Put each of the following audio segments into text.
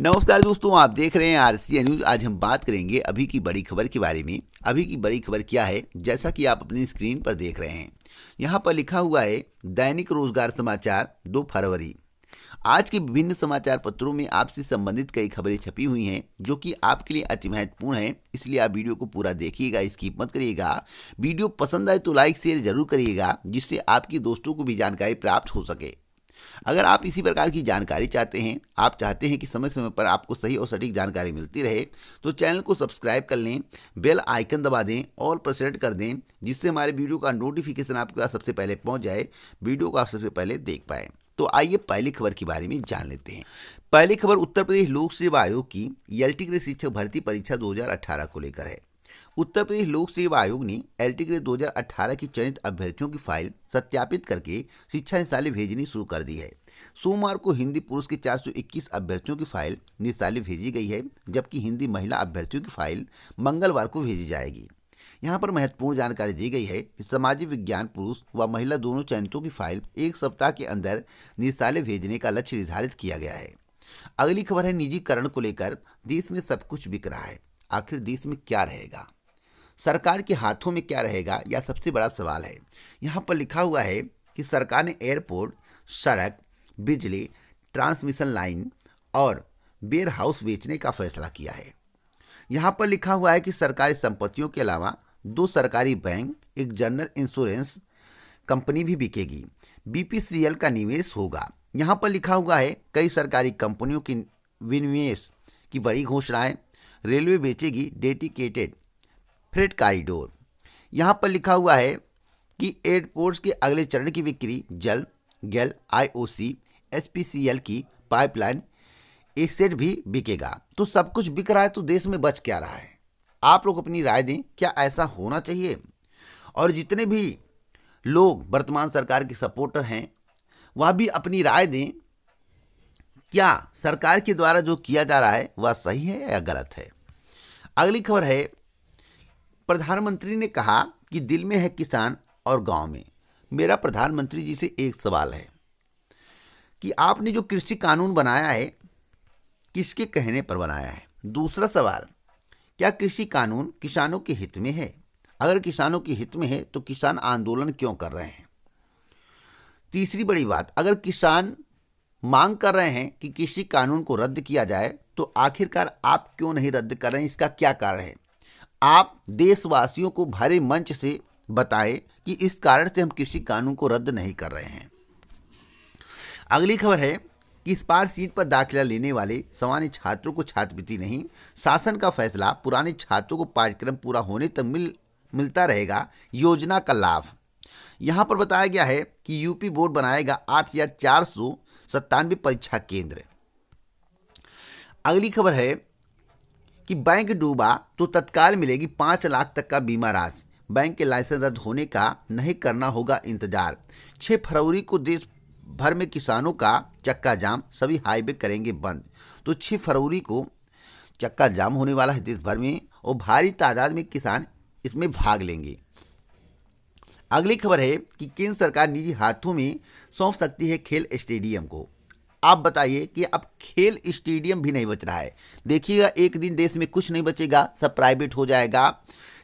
नमस्कार दोस्तों आप देख रहे हैं आर सी न्यूज आज हम बात करेंगे अभी की बड़ी खबर के बारे में अभी की बड़ी खबर क्या है जैसा कि आप अपनी स्क्रीन पर देख रहे हैं यहाँ पर लिखा हुआ है दैनिक रोजगार समाचार दो फरवरी आज के विभिन्न समाचार पत्रों में आपसे संबंधित कई खबरें छपी हुई हैं जो कि आपके लिए अति महत्वपूर्ण है इसलिए आप वीडियो को पूरा देखिएगा इसकी मत करिएगा वीडियो पसंद आए तो लाइक शेयर जरूर करिएगा जिससे आपके दोस्तों को भी जानकारी प्राप्त हो सके अगर आप इसी प्रकार की जानकारी चाहते हैं आप चाहते हैं कि समय समय पर आपको सही और सटीक जानकारी मिलती रहे तो चैनल को सब्सक्राइब कर लें बेल आइकन दबा दें और पर सेलेक्ट कर दें जिससे हमारे वीडियो का नोटिफिकेशन आपके पास सबसे पहले पहुँच जाए वीडियो को आप सबसे पहले देख पाएँ तो आइए पहली खबर के बारे में जान लेते हैं पहली खबर उत्तर प्रदेश लोक सेवा आयोग की एल शिक्षक भर्ती परीक्षा 2018 को लेकर है उत्तर प्रदेश लोक सेवा आयोग ने एल टी के दो की चयनित अभ्यर्थियों की फाइल सत्यापित करके शिक्षा निशाली भेजनी शुरू कर दी है सोमवार को हिंदी पुरुष के 421 अभ्यर्थियों की फाइल निशाली भेजी गई है जबकि हिंदी महिला अभ्यर्थियों की फाइल मंगलवार को भेजी जाएगी यहाँ पर महत्वपूर्ण जानकारी दी गई है कि सामाजिक विज्ञान पुरुष व महिला दोनों चयनितों की फाइल एक सप्ताह के अंदर निशाले भेजने का लक्ष्य निर्धारित किया गया है अगली खबर है निजीकरण को लेकर देश में सब कुछ बिक रहा है आखिर देश में क्या रहेगा सरकार के हाथों में क्या रहेगा यह सबसे बड़ा सवाल है यहाँ पर लिखा हुआ है कि सरकार ने एयरपोर्ट सड़क बिजली ट्रांसमिशन लाइन और बेयर हाउस बेचने का फैसला किया है यहाँ पर लिखा हुआ है कि सरकारी संपत्तियों के अलावा दो सरकारी बैंक एक जनरल इंश्योरेंस कंपनी भी बिकेगी बीपीसीएल का निवेश होगा यहाँ पर लिखा हुआ है कई सरकारी कंपनियों की विनिवेश की बड़ी घोषणाएँ रेलवे बेचेगी डेडिकेटेड फ्रेट कॉरिडोर यहाँ पर लिखा हुआ है कि एयरपोर्ट्स के अगले चरण की बिक्री जल गैल आईओसी एसपीसीएल की पाइपलाइन एसेट भी बिकेगा तो सब कुछ बिक रहा है तो देश में बच क्या रहा है आप लोग अपनी राय दें क्या ऐसा होना चाहिए और जितने भी लोग वर्तमान सरकार के सपोर्टर हैं वह भी अपनी राय दें क्या सरकार के द्वारा जो किया जा रहा है वह सही है या गलत है अगली खबर है प्रधानमंत्री ने कहा कि दिल में है किसान और गांव में मेरा प्रधानमंत्री जी से एक सवाल है कि आपने जो कृषि कानून बनाया है किसके कहने पर बनाया है दूसरा सवाल क्या कृषि कानून किसानों के हित में है अगर किसानों के हित में है तो किसान आंदोलन क्यों कर रहे हैं तीसरी बड़ी बात अगर किसान मांग कर रहे हैं कि कृषि कानून को रद्द किया जाए तो आखिरकार आप क्यों नहीं रद्द कर रहे हैं इसका क्या कारण है आप देशवासियों को भरे मंच से बताएं कि इस कारण से हम कृषि कानून को रद्द नहीं कर रहे हैं अगली खबर है कि स्पार सीट पर दाखिला लेने वाले सामान्य छात्रों को छात्रवृत्ति नहीं शासन का फैसला पुराने छात्रों को पाठ्यक्रम पूरा होने तक मिल मिलता रहेगा योजना का लाभ यहां पर बताया गया है कि यूपी बोर्ड बनाएगा आठ हजार चार सौ सत्तानवे परीक्षा केंद्र अगली खबर है कि बैंक डूबा तो तत्काल मिलेगी पाँच लाख तक का बीमा राशि बैंक के लाइसेंस रद्द होने का नहीं करना होगा इंतजार छह फरवरी को देश भर में किसानों का चक्का जाम सभी हाईवे करेंगे बंद तो छह फरवरी को चक्का जाम होने वाला है देश भर में और भारी तादाद में किसान इसमें भाग लेंगे अगली खबर है कि केंद्र सरकार निजी हाथों में सौंप सकती है खेल स्टेडियम को आप बताइए कि अब खेल स्टेडियम भी नहीं बच रहा है देखिएगा एक दिन देश में कुछ नहीं बचेगा सब प्राइवेट हो जाएगा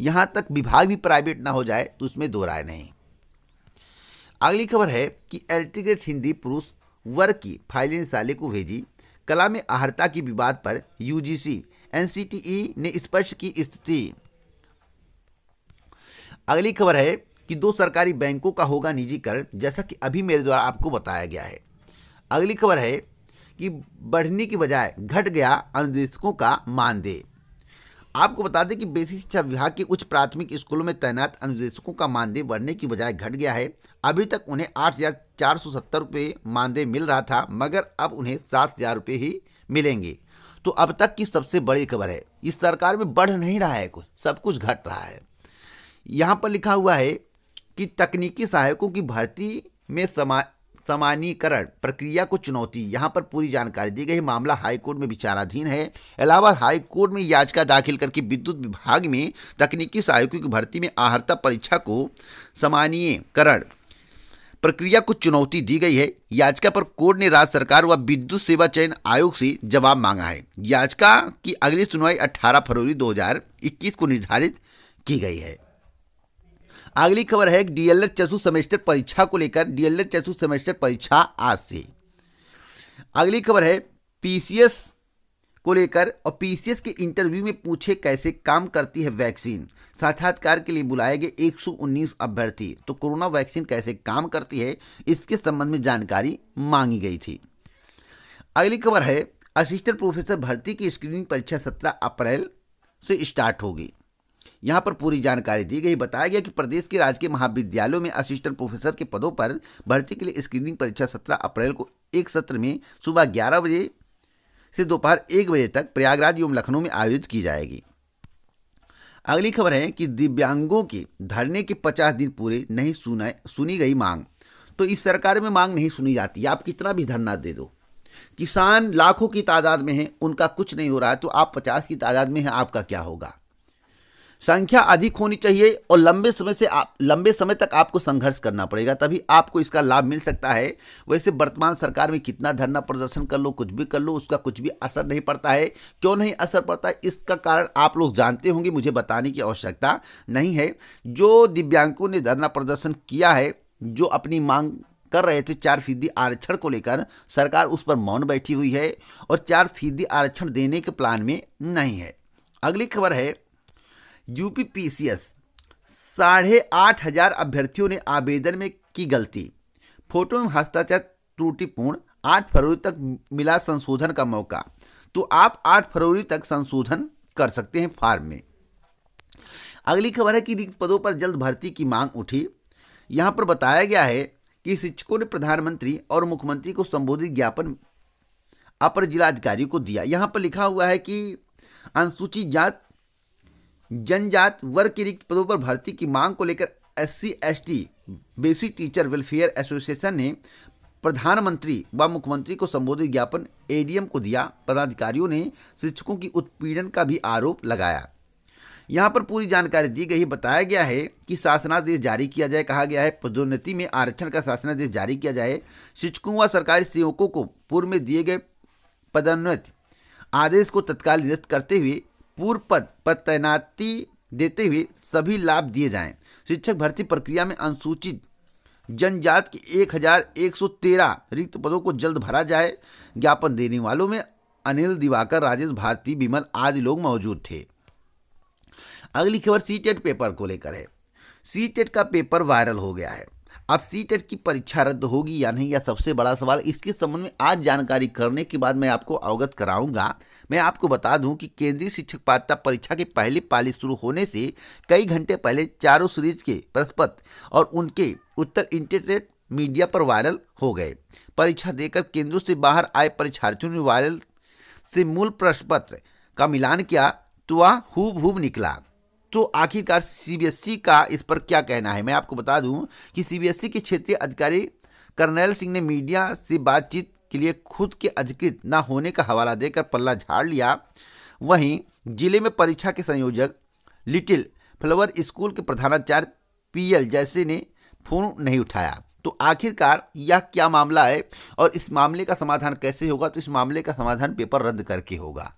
यहां तक विभाग भी प्राइवेट ना हो जाए तो उसमें दो राय नहीं अगली खबर है कि एल्टीग्रेट हिंदी पुरुष वर्ग की फाइलिंग साले को भेजी कला में आहरता की विवाद पर यूजीसी एनसीटीई e ने स्पष्ट की स्थिति अगली खबर है कि दो सरकारी बैंकों का होगा निजीकरण जैसा कि अभी मेरे द्वारा आपको बताया गया है अगली खबर है कि बढ़ने की बजाय घट गया अनुदेशकों का मानदेय आपको बता दें कि बेसिक शिक्षा विभाग के उच्च प्राथमिक स्कूलों में तैनात अनुदेशकों का मानदेय बढ़ने की बजाय घट गया है अभी तक उन्हें आठ हज़ार चार सौ सत्तर रुपये मानदेय मिल रहा था मगर अब उन्हें सात हज़ार रुपये ही मिलेंगे तो अब तक की सबसे बड़ी खबर है इस सरकार में बढ़ नहीं रहा है कुछ सब कुछ घट रहा है यहाँ पर लिखा हुआ है कि तकनीकी सहायकों की भर्ती में समा सामान्यकरण प्रक्रिया को चुनौती यहां पर पूरी जानकारी दी गई मामला हाईकोर्ट में विचाराधीन है अलावा हाईकोर्ट में याचिका दाखिल करके विद्युत विभाग में तकनीकी सहायकों की भर्ती में आहर्ता परीक्षा को सामान्यकरण प्रक्रिया को चुनौती दी गई है याचिका पर कोर्ट ने राज्य सरकार व विद्युत सेवा चयन आयोग से जवाब मांगा है याचिका की अगली सुनवाई 18 फरवरी 2021 को निर्धारित की गई है अगली खबर है डीएलएड चशु सेमेस्टर परीक्षा को लेकर डीएलएड चशु सेमेस्टर परीक्षा आज से अगली खबर है पीसीएस को लेकर और पीसीएस के इंटरव्यू में पूछे कैसे काम करती है वैक्सीन साक्षात्कार के लिए बुलाए गए 119 अभ्यर्थी तो कोरोना वैक्सीन कैसे काम करती है इसके संबंध में जानकारी मांगी गई थी अगली खबर है असिस्टेंट प्रोफेसर भर्ती की स्क्रीनिंग परीक्षा सत्रह अप्रैल से स्टार्ट होगी यहाँ पर पूरी जानकारी दी गई बताया गया कि प्रदेश के राजकीय महाविद्यालयों में असिस्टेंट प्रोफेसर के पदों पर भर्ती के लिए स्क्रीनिंग परीक्षा सत्रह अप्रैल को एक सत्र में सुबह ग्यारह बजे से दोपहर एक बजे तक प्रयागराज एवं लखनऊ में आयोजित की जाएगी अगली खबर है कि दिव्यांगों के धरने के पचास दिन पूरे नहीं सुना सुनी गई मांग तो इस सरकार में मांग नहीं सुनी जाती आप कितना भी धरना दे दो किसान लाखों की तादाद में हैं उनका कुछ नहीं हो रहा है तो आप पचास की तादाद में हैं आपका क्या होगा संख्या अधिक होनी चाहिए और लंबे समय से आप लंबे समय तक आपको संघर्ष करना पड़ेगा तभी आपको इसका लाभ मिल सकता है वैसे वर्तमान सरकार में कितना धरना प्रदर्शन कर लो कुछ भी कर लो उसका कुछ भी असर नहीं पड़ता है क्यों नहीं असर पड़ता है इसका कारण आप लोग जानते होंगे मुझे बताने की आवश्यकता नहीं है जो दिव्यांगों ने धरना प्रदर्शन किया है जो अपनी मांग कर रहे थे चार फीसदी आरक्षण को लेकर सरकार उस पर मौन बैठी हुई है और चार फीसदी आरक्षण देने के प्लान में नहीं है अगली खबर है यूपीपीसीएस साढ़े आठ हजार अभ्यर्थियों ने आवेदन में की गलती फोटो में हस्ताक्षर त्रुटिपूर्ण आठ फरवरी तक मिला संशोधन का मौका तो आप आठ फरवरी तक संशोधन कर सकते हैं फार्म में अगली खबर है कि रिक्त पदों पर जल्द भर्ती की मांग उठी यहाँ पर बताया गया है कि शिक्षकों ने प्रधानमंत्री और मुख्यमंत्री को संबोधित ज्ञापन अपर जिलाधिकारी को दिया यहाँ पर लिखा हुआ है कि अनुसूचित जात जनजात वर्ग के रिक्त पदों पर भर्ती की मांग को लेकर S C S T basic teacher welfare association ने प्रधानमंत्री व मुख्यमंत्री को संबोधित ज्ञापन एडीएम को दिया पदाधिकारियों ने शिक्षकों की उत्पीड़न का भी आरोप लगाया यहाँ पर पूरी जानकारी दी गई बताया गया है कि शासनादेश जारी किया जाए कहा गया है पदोन्नति में आरक्षण का शासनादेश जारी किया जाए शिक्षकों व सरकारी सेवकों को पूर्व में दिए गए पदोन्नति आदेश को तत्काल निरस्त करते हुए पूर्व पद पर तैनाती देते हुए सभी लाभ दिए जाएं शिक्षक भर्ती प्रक्रिया में अनुसूचित जनजात के 1113 रिक्त पदों को जल्द भरा जाए ज्ञापन देने वालों में अनिल दिवाकर राजेश भारती विमल आदि लोग मौजूद थे अगली खबर सी टेट पेपर को लेकर है सी टेट e का पेपर वायरल हो गया है अब सी टेट की परीक्षा रद्द होगी या नहीं यह सबसे बड़ा सवाल इसके संबंध में आज जानकारी करने के बाद मैं आपको अवगत कराऊंगा मैं आपको बता दूं कि केंद्रीय शिक्षक पात्रता परीक्षा की पहली पाली शुरू होने से कई घंटे पहले चारों सीरीज के प्रस्पत और उनके उत्तर इंटरनेट मीडिया पर वायरल हो गए परीक्षा देकर केंद्रों से बाहर आए परीक्षार्थियों ने वायरल से मूल प्रश्न पत्र का मिलान किया तो वह हूब हूब निकला तो आखिरकार सीबीएसई e का इस पर क्या कहना है मैं आपको बता दूं कि सीबीएसई e के क्षेत्रीय अधिकारी कर्नैल सिंह ने मीडिया से बातचीत के लिए खुद के अधिकृत न होने का हवाला देकर पल्ला झाड़ लिया वहीं जिले में परीक्षा के संयोजक लिटिल फ्लावर स्कूल के प्रधानाचार्य पीएल जैसे ने फोन नहीं उठाया तो आखिरकार यह क्या मामला है और इस मामले का समाधान कैसे होगा तो इस मामले का समाधान पेपर रद्द करके होगा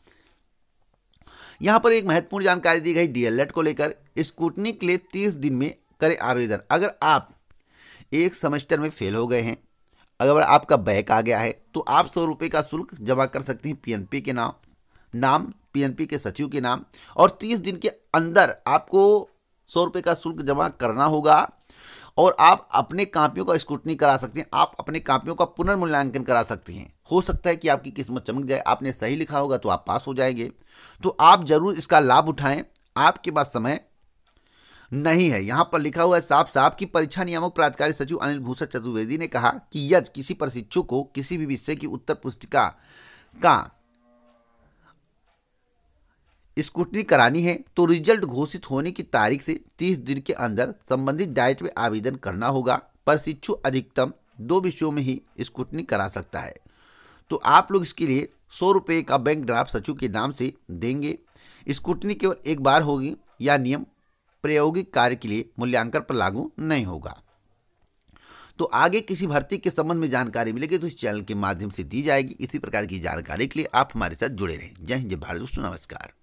यहाँ पर एक महत्वपूर्ण जानकारी दी गई डीएलएड को लेकर स्कूटनी के लिए तीस दिन में करें आवेदन अगर आप एक सेमेस्टर में फेल हो गए हैं अगर आपका बैक आ गया है तो आप सौ रुपये का शुल्क जमा कर सकते हैं पीएनपी के नाम नाम पीएनपी के सचिव के नाम और तीस दिन के अंदर आपको सौ रुपये का शुल्क जमा करना होगा और आप अपने कापियों का स्क्रूटनी करा सकते हैं आप अपने कापियों का पुनर्मूल्यांकन करा सकते हैं हो सकता है कि आपकी किस्मत चमक जाए आपने सही लिखा होगा तो आप पास हो जाएंगे तो आप जरूर इसका लाभ उठाएं आपके पास समय नहीं है यहाँ पर लिखा हुआ है साफ साफ कि परीक्षा नियामक प्राधिकारी सचिव अनिल भूषण चतुर्वेदी ने कहा कि यज किसी प्रशिक्षु को किसी भी विषय की उत्तर पुस्तिका का स्कूटनी करानी है तो रिजल्ट घोषित होने की तारीख से 30 दिन के अंदर संबंधित डाइट में आवेदन करना होगा पर शिक्षु अधिकतम दो विषयों में ही स्कूटनी करा सकता है तो आप लोग इसके लिए सौ रुपये का बैंक ड्राफ्ट सचिव के नाम से देंगे स्कूटनी केवल एक बार होगी या नियम प्रायोगिक कार्य के लिए मूल्यांकन पर लागू नहीं होगा तो आगे किसी भर्ती के संबंध में जानकारी मिलेगी तो इस चैनल के माध्यम से दी जाएगी इसी प्रकार की जानकारी के लिए आप हमारे साथ जुड़े रहें जय हिंद जय भारत दोस्तों नमस्कार